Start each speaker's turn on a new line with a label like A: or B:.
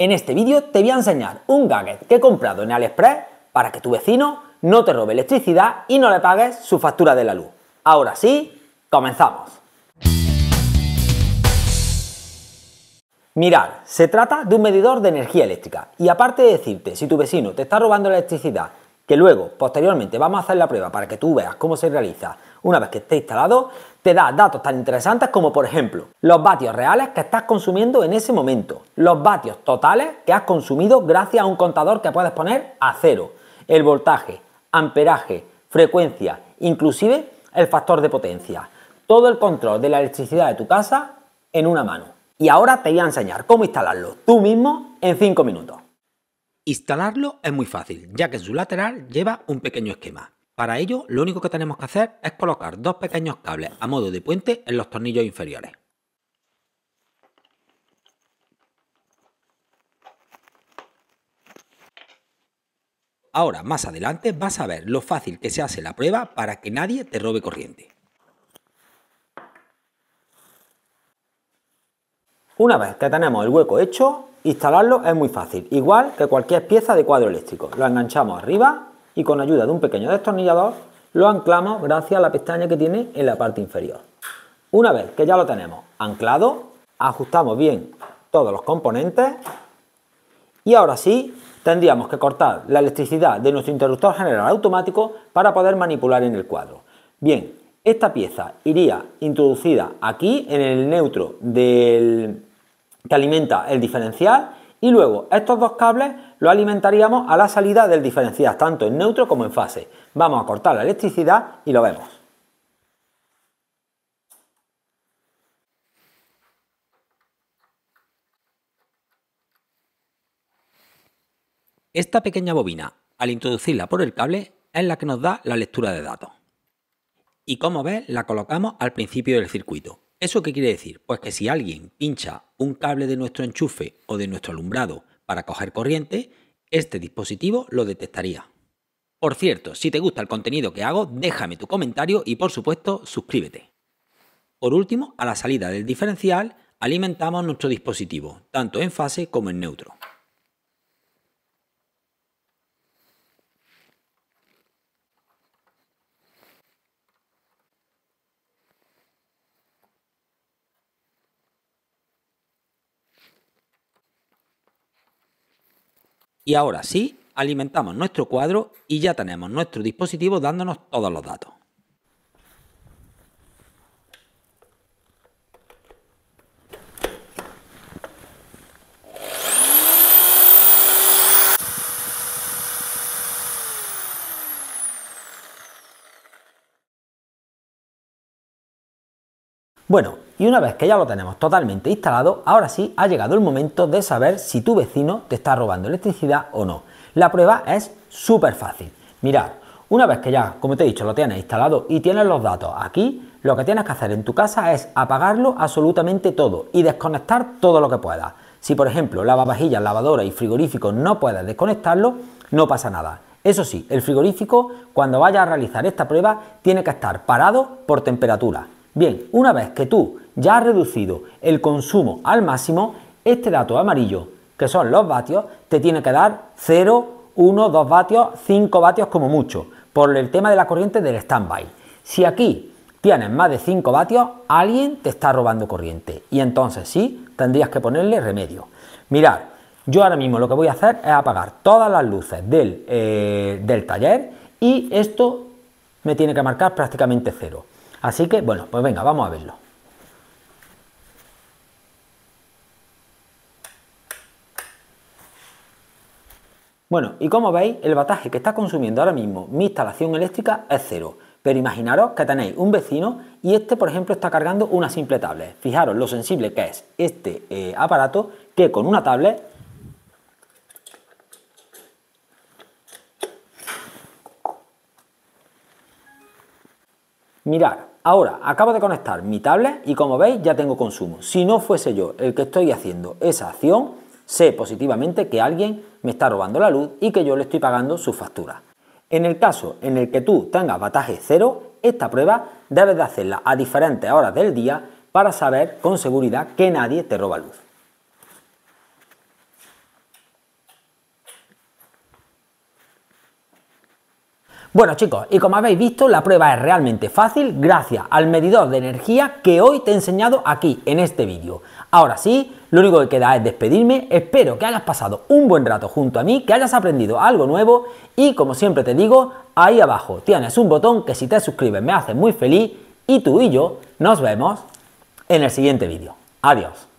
A: En este vídeo te voy a enseñar un gadget que he comprado en Aliexpress para que tu vecino no te robe electricidad y no le pagues su factura de la luz. Ahora sí, comenzamos. Mirad, se trata de un medidor de energía eléctrica y aparte de decirte si tu vecino te está robando electricidad, que luego posteriormente vamos a hacer la prueba para que tú veas cómo se realiza una vez que esté instalado, te da datos tan interesantes como por ejemplo los vatios reales que estás consumiendo en ese momento, los vatios totales que has consumido gracias a un contador que puedes poner a cero, el voltaje, amperaje, frecuencia, inclusive el factor de potencia. Todo el control de la electricidad de tu casa en una mano. Y ahora te voy a enseñar cómo instalarlo tú mismo en 5 minutos. Instalarlo es muy fácil, ya que su lateral lleva un pequeño esquema. Para ello, lo único que tenemos que hacer es colocar dos pequeños cables a modo de puente en los tornillos inferiores. Ahora, más adelante, vas a ver lo fácil que se hace la prueba para que nadie te robe corriente. Una vez que tenemos el hueco hecho, instalarlo es muy fácil, igual que cualquier pieza de cuadro eléctrico. Lo enganchamos arriba y con ayuda de un pequeño destornillador lo anclamos gracias a la pestaña que tiene en la parte inferior. Una vez que ya lo tenemos anclado, ajustamos bien todos los componentes y ahora sí tendríamos que cortar la electricidad de nuestro interruptor general automático para poder manipular en el cuadro. Bien, esta pieza iría introducida aquí en el neutro del, que alimenta el diferencial y luego estos dos cables los alimentaríamos a la salida del diferencial, tanto en neutro como en fase. Vamos a cortar la electricidad y lo vemos. Esta pequeña bobina, al introducirla por el cable, es la que nos da la lectura de datos. Y como ves, la colocamos al principio del circuito, ¿Eso qué quiere decir? Pues que si alguien pincha un cable de nuestro enchufe o de nuestro alumbrado para coger corriente, este dispositivo lo detectaría. Por cierto, si te gusta el contenido que hago, déjame tu comentario y por supuesto suscríbete. Por último, a la salida del diferencial, alimentamos nuestro dispositivo, tanto en fase como en neutro. Y ahora sí, alimentamos nuestro cuadro y ya tenemos nuestro dispositivo dándonos todos los datos. Bueno, y una vez que ya lo tenemos totalmente instalado, ahora sí ha llegado el momento de saber si tu vecino te está robando electricidad o no. La prueba es súper fácil. Mirad, una vez que ya, como te he dicho, lo tienes instalado y tienes los datos aquí, lo que tienes que hacer en tu casa es apagarlo absolutamente todo y desconectar todo lo que puedas. Si por ejemplo lavavajillas, lavadora y frigorífico no puedes desconectarlo, no pasa nada. Eso sí, el frigorífico cuando vaya a realizar esta prueba tiene que estar parado por temperatura. Bien, una vez que tú ya has reducido el consumo al máximo, este dato amarillo, que son los vatios, te tiene que dar 0, 1, 2 vatios, 5 vatios como mucho, por el tema de la corriente del standby. Si aquí tienes más de 5 vatios, alguien te está robando corriente. Y entonces sí, tendrías que ponerle remedio. Mirad, yo ahora mismo lo que voy a hacer es apagar todas las luces del, eh, del taller y esto me tiene que marcar prácticamente cero. Así que, bueno, pues venga, vamos a verlo. Bueno, y como veis, el bataje que está consumiendo ahora mismo mi instalación eléctrica es cero. Pero imaginaros que tenéis un vecino y este, por ejemplo, está cargando una simple tablet. Fijaros lo sensible que es este eh, aparato que con una tablet mirad, Ahora, acabo de conectar mi tablet y como veis ya tengo consumo. Si no fuese yo el que estoy haciendo esa acción, sé positivamente que alguien me está robando la luz y que yo le estoy pagando su factura. En el caso en el que tú tengas bataje cero, esta prueba debes de hacerla a diferentes horas del día para saber con seguridad que nadie te roba luz. Bueno chicos, y como habéis visto, la prueba es realmente fácil gracias al medidor de energía que hoy te he enseñado aquí en este vídeo. Ahora sí, lo único que queda es despedirme, espero que hayas pasado un buen rato junto a mí, que hayas aprendido algo nuevo y como siempre te digo, ahí abajo tienes un botón que si te suscribes me hace muy feliz y tú y yo nos vemos en el siguiente vídeo. Adiós.